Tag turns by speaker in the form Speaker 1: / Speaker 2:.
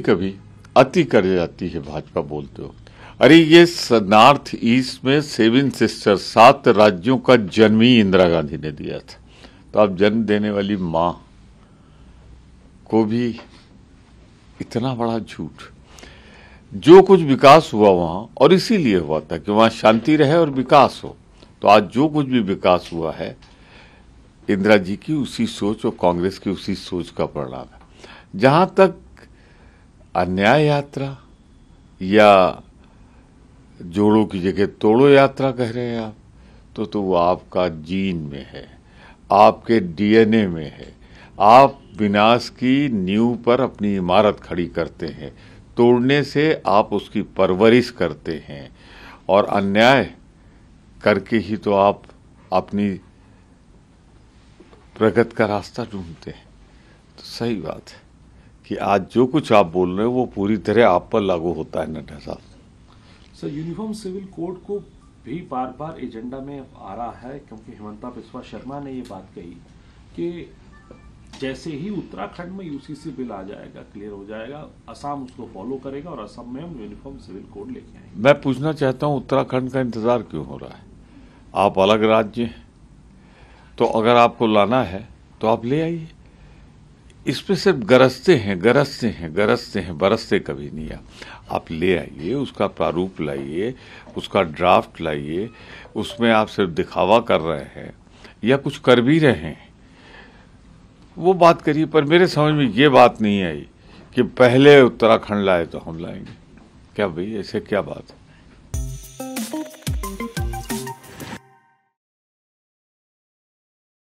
Speaker 1: कभी अति कर जाती है भाजपा बोलते हो अरे ये नॉर्थ ईस्ट में सेवन सिस्टर सात राज्यों का जन्म ही इंदिरा गांधी ने दिया था तो आप जन्म देने वाली माँ को भी इतना बड़ा झूठ जो कुछ विकास हुआ वहां और इसीलिए हुआ था कि वहां शांति रहे और विकास हो तो आज जो कुछ भी विकास हुआ है इंदिरा जी की उसी सोच और कांग्रेस की उसी सोच का परिणाम है जहां तक अन्याय यात्रा या जोड़ो की जगह तोड़ो यात्रा कह रहे हैं आप तो तो वो आपका जीन में है आपके डीएनए में है आप विनाश की नींव पर अपनी इमारत खड़ी करते हैं तोड़ने से आप उसकी परवरिश करते हैं और अन्याय करके ही तो आप अपनी प्रगत का रास्ता ढूंढते हैं तो सही बात है कि आज जो कुछ आप बोल रहे हो वो पूरी तरह आप पर लागू होता है नड्डा साहब
Speaker 2: सर यूनिफॉर्म सिविल कोड को भी बार बार एजेंडा में आ रहा है क्योंकि हेमंता बिस्वा शर्मा ने ये बात कही कि जैसे ही उत्तराखंड में यूसीसी बिल आ जाएगा क्लियर हो जाएगा असम उसको फॉलो करेगा और असम में हम यूनिफॉर्म सिविल कोड लेके
Speaker 1: आएंगे मैं पूछना चाहता हूँ उत्तराखंड का इंतजार क्यों हो रहा है आप अलग राज्य हैं तो अगर आपको लाना है तो आप ले आइए इसमें सिर्फ गरजते हैं गरजते हैं गरजते हैं बरसते कभी नहीं आप ले आइए उसका प्रारूप लाइए उसका ड्राफ्ट लाइए उसमें आप सिर्फ दिखावा कर रहे हैं या कुछ कर भी रहे हैं वो बात करिए पर मेरे समझ में ये बात नहीं आई कि पहले उत्तराखंड लाए तो हम लाएंगे क्या भाई ऐसे क्या बात है